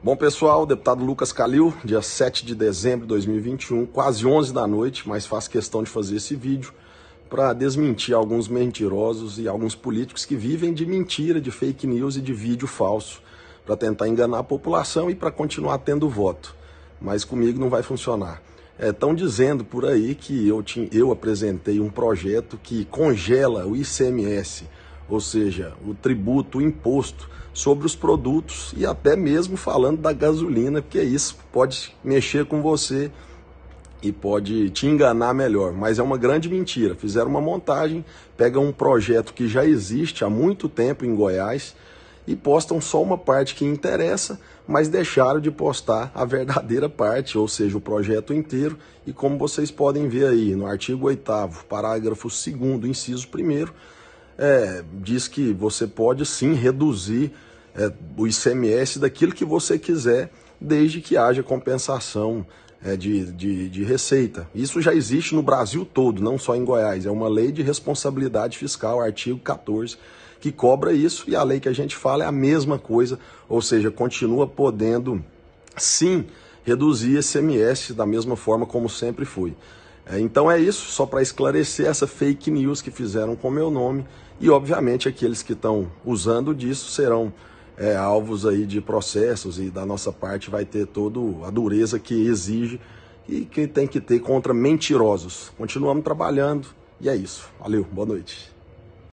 Bom, pessoal, deputado Lucas Calil, dia 7 de dezembro de 2021, quase 11 da noite, mas faz questão de fazer esse vídeo para desmentir alguns mentirosos e alguns políticos que vivem de mentira, de fake news e de vídeo falso para tentar enganar a população e para continuar tendo voto. Mas comigo não vai funcionar. Estão é, dizendo por aí que eu, tinha, eu apresentei um projeto que congela o ICMS ou seja, o tributo o imposto sobre os produtos e até mesmo falando da gasolina, porque é isso pode mexer com você e pode te enganar melhor, mas é uma grande mentira. Fizeram uma montagem, pegam um projeto que já existe há muito tempo em Goiás e postam só uma parte que interessa, mas deixaram de postar a verdadeira parte, ou seja, o projeto inteiro. E como vocês podem ver aí no artigo 8 parágrafo 2 inciso 1 é, diz que você pode sim reduzir é, o ICMS daquilo que você quiser, desde que haja compensação é, de, de, de receita. Isso já existe no Brasil todo, não só em Goiás. É uma lei de responsabilidade fiscal, artigo 14, que cobra isso, e a lei que a gente fala é a mesma coisa, ou seja, continua podendo sim reduzir ICMS da mesma forma como sempre foi. É, então é isso, só para esclarecer essa fake news que fizeram com meu nome e obviamente aqueles que estão usando disso serão é, alvos aí de processos e da nossa parte vai ter toda a dureza que exige e que tem que ter contra mentirosos. Continuamos trabalhando e é isso. Valeu, boa noite.